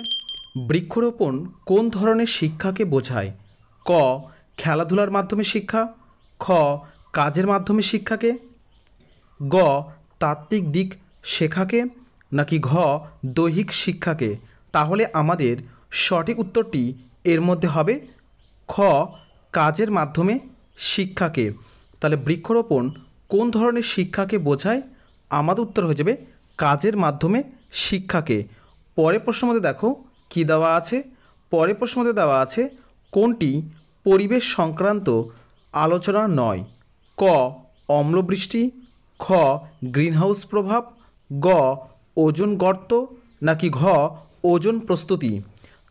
হচ্ছে বৃক্ষরোপণ কোন ধরনের শিক্ষাকে বোঝায় ক খেলাধুলার মাধ্যমে শিক্ষা খ কাজের মাধ্যমে শিক্ষাকে গ তাত্ত্বিক দিক শেখাকে নাকি ঘ দৈহিক শিক্ষাকে তাহলে আমাদের সঠিক উত্তরটি এর মধ্যে হবে খ কাজের মাধ্যমে শিক্ষাকে তাহলে বৃক্ষরোপণ কোন ধরনের শিক্ষাকে বোঝায় আমাদের উত্তর হয়ে যাবে কাজের মাধ্যমে শিক্ষাকে পরে প্রশ্ন মধ্যে দেখো কি দেওয়া আছে প্রশ্ন মধ্যে দেওয়া আছে কোনটি পরিবেশ সংক্রান্ত আলোচনা নয় ক অম্লবৃষ্টি খ গ্রিনহাউস প্রভাব গ ওজন গর্ত নাকি ঘ ওজন প্রস্তুতি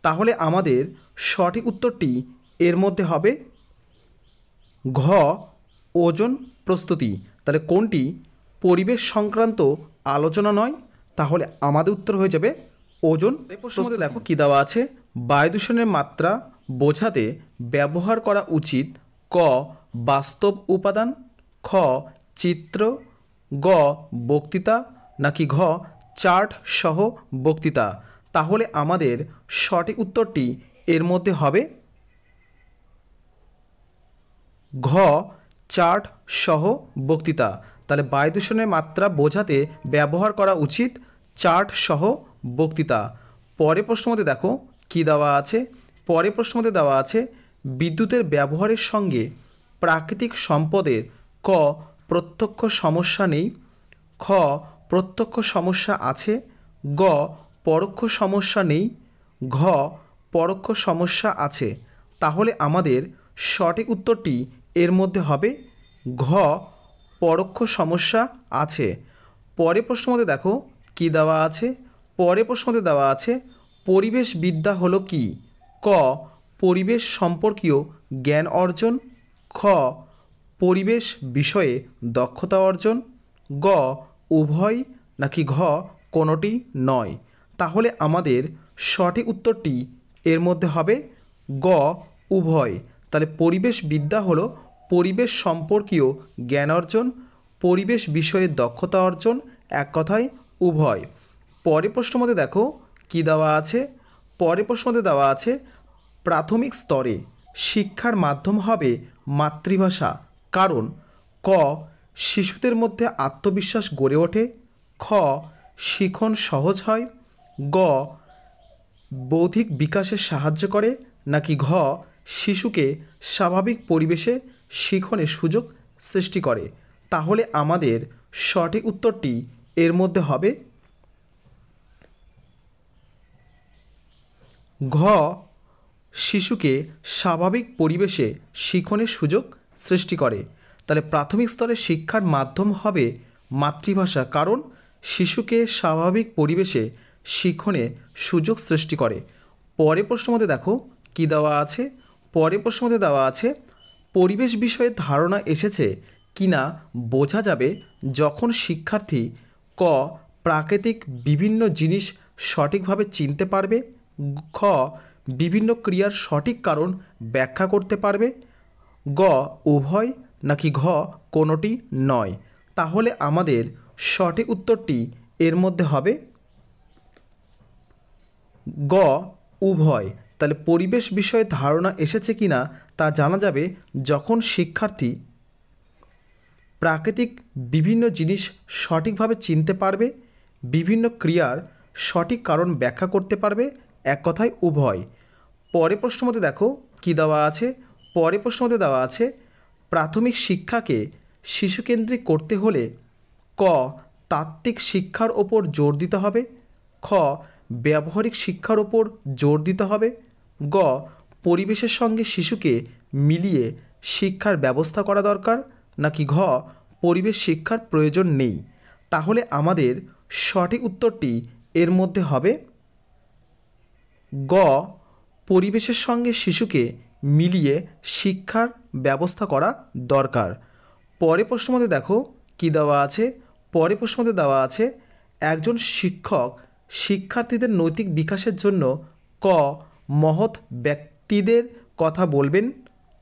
তাহলে আমাদের সঠিক উত্তরটি এর মধ্যে হবে ঘ ওজন প্রস্তুতি তাহলে কোনটি পরিবেশ সংক্রান্ত আলোচনা নয় তাহলে আমাদের উত্তর হয়ে যাবে ওজন দেখো কী দেওয়া আছে বায়ু দূষণের মাত্রা বোঝাতে ব্যবহার করা উচিত ক বাস্তব উপাদান খ চিত্র গ বক্তৃতা নাকি ঘ চার্ট সহ বক্তৃতা তাহলে আমাদের সঠিক উত্তরটি এর মধ্যে হবে ঘ চার্ট সহ বক্তৃতা তাহলে বায়ু দূষণের মাত্রা বোঝাতে ব্যবহার করা উচিত চার্ট সহ বক্তৃতা পরে প্রশ্নমতে দেখো কি দেওয়া আছে পরে প্রশ্নমতে দেওয়া আছে বিদ্যুতের ব্যবহারের সঙ্গে প্রাকৃতিক সম্পদের ক প্রত্যক্ষ সমস্যা নেই খ প্রত্যক্ষ সমস্যা আছে গ পরোক্ষ সমস্যা নেই ঘ পরোক্ষ সমস্যা আছে তাহলে আমাদের সঠিক উত্তরটি এর মধ্যে হবে ঘ পরোক্ষ সমস্যা আছে পরে প্রশ্ন মধ্যে দেখো কি দেওয়া আছে পরে প্রশ্নতে দেওয়া আছে পরিবেশ বিদ্যা হলো কি ক পরিবেশ সম্পর্কীয় জ্ঞান অর্জন খ পরিবেশ বিষয়ে দক্ষতা অর্জন গ উভয় নাকি ঘ কোনোটি নয় তাহলে আমাদের সঠিক উত্তরটি এর মধ্যে হবে গ উভয় তাহলে পরিবেশ বিদ্যা হলো পরিবেশ সম্পর্কীয় জ্ঞান অর্জন পরিবেশ বিষয়ে দক্ষতা অর্জন এক কথায় উভয় পরে প্রশ্ন মতে দেখো কি দেওয়া আছে পরে প্রশ্ন মধ্যে দেওয়া আছে প্রাথমিক স্তরে শিক্ষার মাধ্যম হবে মাতৃভাষা কারণ ক শিশুদের মধ্যে আত্মবিশ্বাস গড়ে ওঠে খ শিখন সহজ হয় গ বৌদ্ধিক বিকাশে সাহায্য করে নাকি ঘ শিশুকে স্বাভাবিক পরিবেশে শিখনের সুযোগ সৃষ্টি করে তাহলে আমাদের সঠিক উত্তরটি এর মধ্যে হবে ঘ শিশুকে স্বাভাবিক পরিবেশে শিখনের সুযোগ সৃষ্টি করে তাহলে প্রাথমিক স্তরে শিক্ষার মাধ্যম হবে মাতৃভাষা কারণ শিশুকে স্বাভাবিক পরিবেশে শিখনে সুযোগ সৃষ্টি করে পরে প্রশ্ন মধ্যে দেখো কি দেওয়া আছে পরে প্রশ্ন মধ্যে দেওয়া আছে পরিবেশ বিষয়ে ধারণা এসেছে কিনা বোঝা যাবে যখন শিক্ষার্থী ক প্রাকৃতিক বিভিন্ন জিনিস সঠিকভাবে চিনতে পারবে খ বিভিন্ন ক্রিয়ার সঠিক কারণ ব্যাখ্যা করতে পারবে গ উভয় নাকি ঘ কোনোটি নয় তাহলে আমাদের সঠিক উত্তরটি এর মধ্যে হবে গ উভয় তাহলে পরিবেশ বিষয়ে ধারণা এসেছে কি না তা জানা যাবে যখন শিক্ষার্থী প্রাকৃতিক বিভিন্ন জিনিস সঠিকভাবে চিনতে পারবে বিভিন্ন ক্রিয়ার সঠিক কারণ ব্যাখ্যা করতে পারবে এক কথায় উভয় পরে প্রশ্নমতে দেখো কি দেওয়া আছে পরে প্রশ্নমতে দেওয়া আছে প্রাথমিক শিক্ষাকে শিশুকেন্দ্রিক করতে হলে ক তাত্ত্বিক শিক্ষার ওপর জোর দিতে হবে খ ব্যবহারিক শিক্ষার ওপর জোর দিতে হবে গ পরিবেশের সঙ্গে শিশুকে মিলিয়ে শিক্ষার ব্যবস্থা করা দরকার নাকি ঘ পরিবেশ শিক্ষার প্রয়োজন নেই তাহলে আমাদের সঠিক উত্তরটি এর মধ্যে হবে গ পরিবেশের সঙ্গে শিশুকে মিলিয়ে শিক্ষার ব্যবস্থা করা দরকার পরে প্রশ্নমতে দেখো কি দেওয়া আছে পরে প্রশ্নমতে দেওয়া আছে একজন শিক্ষক শিক্ষার্থীদের নৈতিক বিকাশের জন্য ক মহৎ ব্যক্তিদের কথা বলবেন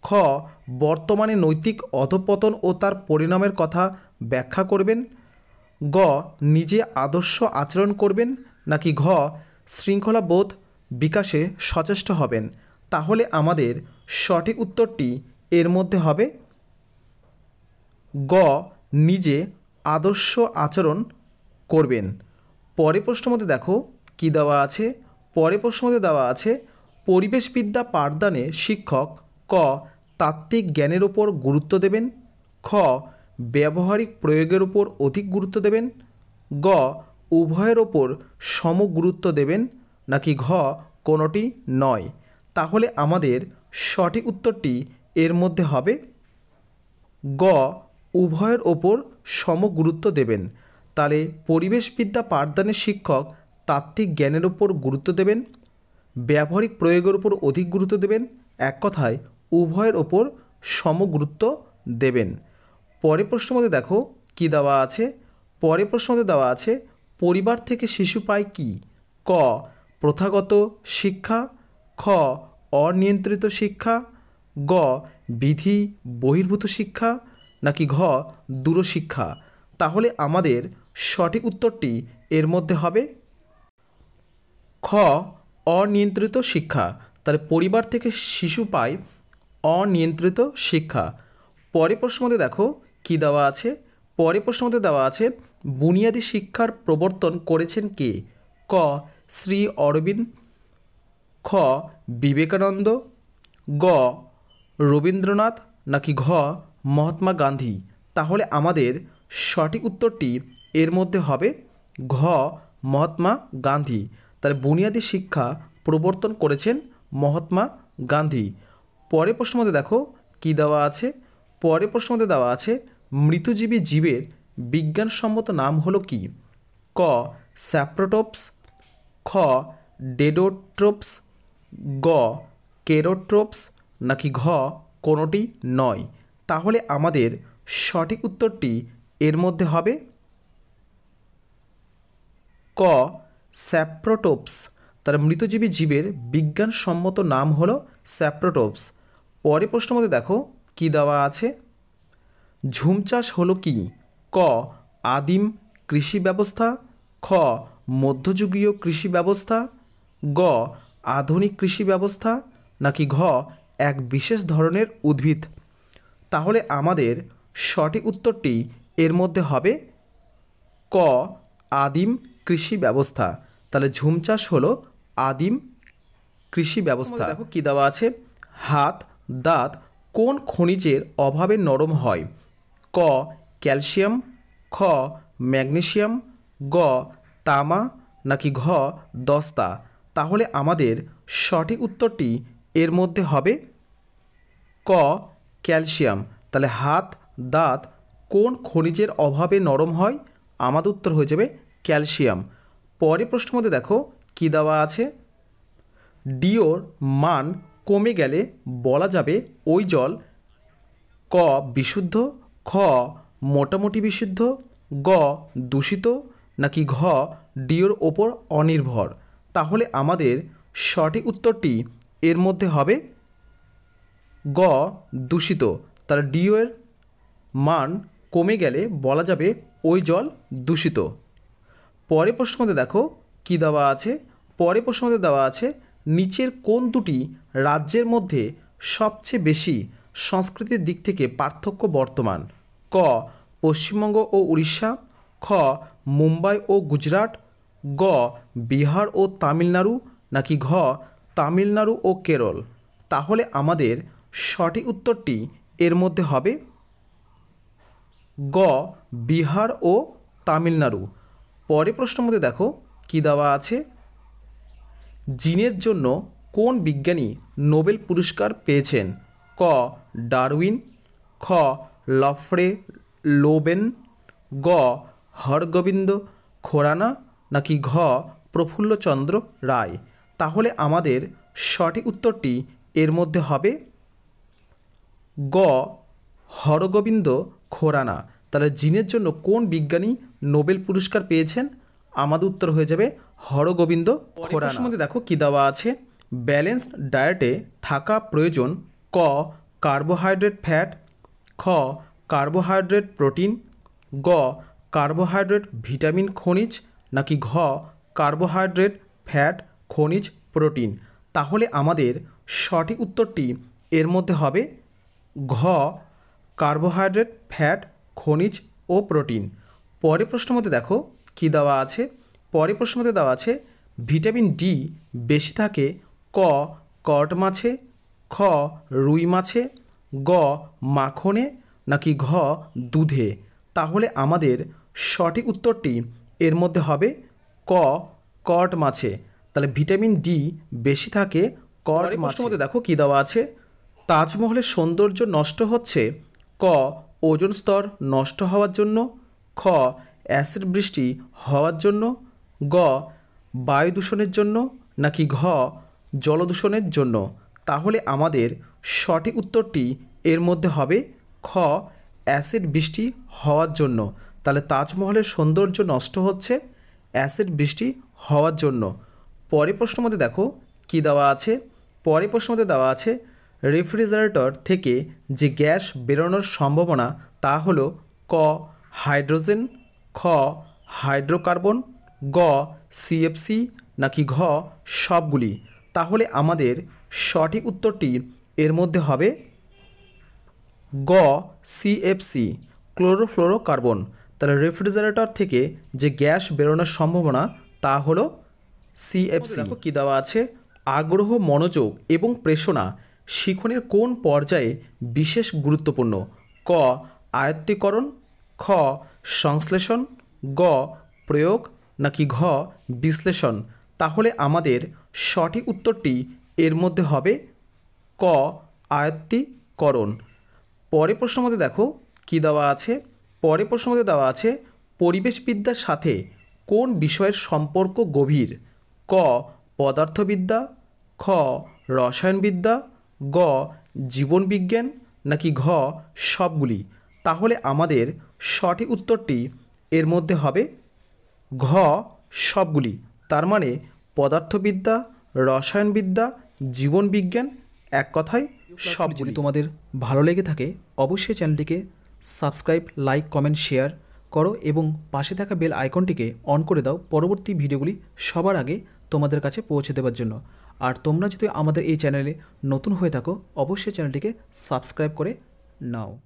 খ বর্তমানে নৈতিক অধপতন ও তার পরিণামের কথা ব্যাখ্যা করবেন গ নিজে আদর্শ আচরণ করবেন নাকি ঘ শৃঙ্খলাবোধ বিকাশে সচেষ্ট হবেন তাহলে আমাদের সঠিক উত্তরটি এর মধ্যে হবে গ নিজে আদর্শ আচরণ করবেন পরে প্রশ্ন মধ্যে দেখো কি দেওয়া আছে পরে প্রশ্ন মধ্যে দেওয়া আছে পরিবেশবিদ্যা পাঠদানে শিক্ষক ক তাত্ত্বিক জ্ঞানের ওপর গুরুত্ব দেবেন খ ব্যবহারিক প্রয়োগের ওপর অধিক গুরুত্ব দেবেন গ উভয়ের ওপর সম গুরুত্ব দেবেন নাকি ঘ কোনোটি নয় তাহলে আমাদের সঠিক উত্তরটি এর মধ্যে হবে গ উভয়ের ওপর সম গুরুত্ব দেবেন তাহলে পরিবেশবিদ্যা পাঠদানের শিক্ষক তাত্ত্বিক জ্ঞানের ওপর গুরুত্ব দেবেন ব্যবহারিক প্রয়োগের ওপর অধিক গুরুত্ব দেবেন এক কথায় উভয়ের ওপর সম গুরুত্ব দেবেন পরে প্রশ্ন মধ্যে দেখো কি দেওয়া আছে পরে প্রশ্ন মধ্যে দেওয়া আছে পরিবার থেকে শিশু পায় কি ক প্রথাগত শিক্ষা খ অনিয়ন্ত্রিত শিক্ষা গ বিধি বহির্ভূত শিক্ষা নাকি ঘ দূরশিক্ষা তাহলে আমাদের সঠিক উত্তরটি এর মধ্যে হবে খ অনিয়ন্ত্রিত শিক্ষা তাহলে পরিবার থেকে শিশু পায় অনিয়ন্ত্রিত শিক্ষা পরে প্রশ্নতে দেখো কি দেওয়া আছে পরে প্রশ্নতে দেওয়া আছে বুনিয়াদী শিক্ষার প্রবর্তন করেছেন কে ক শ্রী অরবিন্দ খ বিবেকানন্দ গ রবীন্দ্রনাথ নাকি ঘ মহাত্মা গান্ধী তাহলে আমাদের সঠিক উত্তরটি এর মধ্যে হবে ঘ মহাত্মা গান্ধী তার বুনিয়াদী শিক্ষা প্রবর্তন করেছেন মহাত্মা গান্ধী পরে প্রশ্ন মধ্যে দেখো কি দেওয়া আছে পরে প্রশ্ন মধ্যে দেওয়া আছে মৃতজীবী জীবের বিজ্ঞানসম্মত নাম হলো কি ক স্যাপ্রোটোপস খ ডেডোট্রোপস গ কেরোট্রোপস নাকি ঘ কোনোটি নয় তাহলে আমাদের সঠিক উত্তরটি এর মধ্যে হবে ক স্যাপ্রোটোপস তার মৃতজীবী জীবের বিজ্ঞানসম্মত নাম হল স্যাপ্রোটোপস পরে প্রশ্ন মধ্যে দেখো কি দেওয়া আছে ঝুম চাষ হলো কি ক আদিম কৃষি ব্যবস্থা খ মধ্যযুগীয় কৃষি ব্যবস্থা গ আধুনিক কৃষি ব্যবস্থা নাকি ঘ এক বিশেষ ধরনের উদ্ভিদ তাহলে আমাদের সঠিক উত্তরটি এর মধ্যে হবে ক আদিম কৃষি ব্যবস্থা তাহলে ঝুম চাষ হলো আদিম কৃষি ব্যবস্থা দেখো কী দেওয়া আছে হাত দাঁত কোন খনিজের অভাবে নরম হয় ক ক্যালসিয়াম খ ম্যাগনেশিয়াম গ তামা নাকি ঘ দস্তা তাহলে আমাদের সঠিক উত্তরটি এর মধ্যে হবে ক ক্যালসিয়াম তাহলে হাত দাঁত কোন খনিজের অভাবে নরম হয় আমাদের উত্তর হয়ে যাবে ক্যালসিয়াম পরে প্রশ্ন মধ্যে দেখো কী দেওয়া আছে ডিওর মান কমে গেলে বলা যাবে ওই জল ক বিশুদ্ধ খ মোটামুটি বিশুদ্ধ গ দূষিত নাকি ঘ ডিওর ওপর অনির্ভর তাহলে আমাদের সঠিক উত্তরটি এর মধ্যে হবে গ দূষিত তার ডিও মান কমে গেলে বলা যাবে ওই জল দূষিত পরে প্রশ্নতে দেখো কি দেওয়া আছে পরে প্রশ্নতে দেওয়া আছে নিচের কোন দুটি রাজ্যের মধ্যে সবচেয়ে বেশি সংস্কৃতির দিক থেকে পার্থক্য বর্তমান ক পশ্চিমবঙ্গ ও উড়িষ্যা খ মুম্বাই ও গুজরাট গ বিহার ও তামিলনাড়ু নাকি ঘ তামিলনাড়ু ও কেরল তাহলে আমাদের সঠিক উত্তরটি এর মধ্যে হবে গ বিহার ও তামিলনাড়ু পরে প্রশ্ন মধ্যে দেখো কী দেওয়া আছে জিনের জন্য কোন বিজ্ঞানী নোবেল পুরস্কার পেয়েছেন ক ডারউইন খ লফরে লোবেন গ হরগোবিন্দ খোরানা নাকি ঘ প্রফুল্লচন্দ্র রায় তাহলে আমাদের সঠিক উত্তরটি এর মধ্যে হবে গ হরগোবিন্দ খোরানা তাহলে জিনের জন্য কোন বিজ্ঞানী নোবেল পুরস্কার পেয়েছেন আমাদের উত্তর হয়ে যাবে হরগোবিন্দ খোরানা মধ্যে দেখো কী দেওয়া আছে ব্যালেন্সড ডায়েটে থাকা প্রয়োজন ক কার্বোহাইড্রেট ফ্যাট খ কার্বোহাইড্রেট প্রোটিন গ কার্বোহাইড্রেট ভিটামিন খনিজ নাকি ঘ কার্বোহাইড্রেট ফ্যাট খনিজ প্রোটিন তাহলে আমাদের সঠিক উত্তরটি এর মধ্যে হবে ঘ কার্বোহাইড্রেট ফ্যাট খনিজ ও প্রোটিন পরে প্রশ্ন মধ্যে দেখো কী দেওয়া আছে পরে প্রশ্ন মধ্যে দেওয়া আছে ভিটামিন ডি বেশি থাকে ক কট মাছে খ রুই মাছে গ মাখনে নাকি ঘ দুধে তাহলে আমাদের সঠিক উত্তরটি এর মধ্যে হবে ক কট মাছে তাহলে ভিটামিন ডি বেশি থাকে কট মাছের মধ্যে দেখো কী দেওয়া আছে তাজমহলের সৌন্দর্য নষ্ট হচ্ছে ক ওজন স্তর নষ্ট হওয়ার জন্য খ অ্যাসিড বৃষ্টি হওয়ার জন্য গ বায়ু দূষণের জন্য নাকি ঘ জলদূষণের জন্য তাহলে আমাদের সঠিক উত্তরটি এর মধ্যে হবে খ অ্যাসিড বৃষ্টি হওয়ার জন্য তাহলে তাজমহলের সৌন্দর্য নষ্ট হচ্ছে অ্যাসিড বৃষ্টি হওয়ার জন্য পরে প্রশ্ন মধ্যে দেখো কি দেওয়া আছে পরে প্রশ্ন মধ্যে দেওয়া আছে রেফ্রিজারেটর থেকে যে গ্যাস বেরোনোর সম্ভাবনা তা হল ক হাইড্রোজেন খ হাইড্রোকার্বন গ সিএফসি নাকি ঘ সবগুলি তাহলে আমাদের সঠিক উত্তরটি এর মধ্যে হবে গ সিএফসি ক্লোরোফ্লোরোকার্বন তাহলে রেফ্রিজারেটর থেকে যে গ্যাস বেরোনোর সম্ভাবনা তা হলো সিএফসি কী দেওয়া আছে আগ্রহ মনোযোগ এবং প্রেষণা শিখনের কোন পর্যায়ে বিশেষ গুরুত্বপূর্ণ ক আয়ত্তীকরণ খ সংশ্লেষণ গ প্রয়োগ নাকি ঘ বিশ্লেষণ তাহলে আমাদের সঠিক উত্তরটি এর মধ্যে হবে ক আয়ত্তীকরণ পরে প্রশ্ন মধ্যে দেখো কী দেওয়া আছে পরে প্রশ্নতে দেওয়া আছে পরিবেশবিদ্যার সাথে কোন বিষয়ের সম্পর্ক গভীর ক পদার্থবিদ্যা খ রসায়নবিদ্যা গ জীবনবিজ্ঞান নাকি ঘ সবগুলি তাহলে আমাদের সঠিক উত্তরটি এর মধ্যে হবে ঘ সবগুলি তার মানে পদার্থবিদ্যা রসায়নবিদ্যা জীবনবিজ্ঞান এক কথায় সবগুলি তোমাদের ভালো লেগে থাকে অবশ্যই চ্যানেলটিকে সাবস্ক্রাইব লাইক কমেন্ট শেয়ার করো এবং পাশে থাকা বেল আইকনটিকে অন করে দাও পরবর্তী ভিডিওগুলি সবার আগে তোমাদের কাছে পৌঁছে দেওয়ার জন্য আর তোমরা যদি আমাদের এই চ্যানেলে নতুন হয়ে থাকো অবশ্যই চ্যানেলটিকে সাবস্ক্রাইব করে নাও